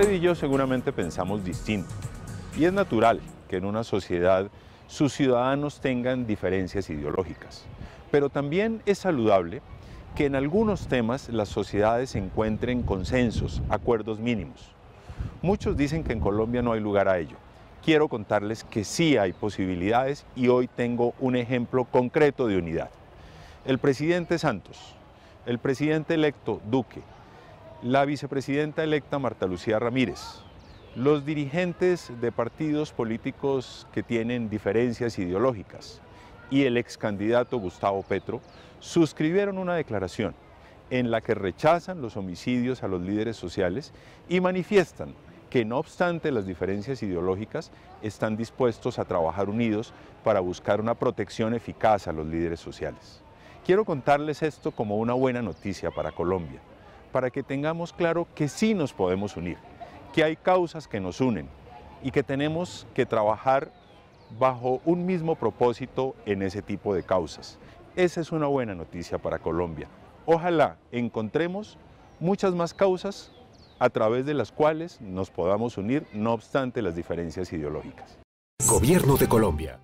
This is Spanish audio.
Usted y yo seguramente pensamos distinto. Y es natural que en una sociedad sus ciudadanos tengan diferencias ideológicas. Pero también es saludable que en algunos temas las sociedades encuentren consensos, acuerdos mínimos. Muchos dicen que en Colombia no hay lugar a ello. Quiero contarles que sí hay posibilidades y hoy tengo un ejemplo concreto de unidad. El presidente Santos, el presidente electo Duque la vicepresidenta electa Marta Lucía Ramírez, los dirigentes de partidos políticos que tienen diferencias ideológicas y el ex candidato Gustavo Petro suscribieron una declaración en la que rechazan los homicidios a los líderes sociales y manifiestan que no obstante las diferencias ideológicas, están dispuestos a trabajar unidos para buscar una protección eficaz a los líderes sociales. Quiero contarles esto como una buena noticia para Colombia para que tengamos claro que sí nos podemos unir, que hay causas que nos unen y que tenemos que trabajar bajo un mismo propósito en ese tipo de causas. Esa es una buena noticia para Colombia. Ojalá encontremos muchas más causas a través de las cuales nos podamos unir, no obstante las diferencias ideológicas. Gobierno de Colombia.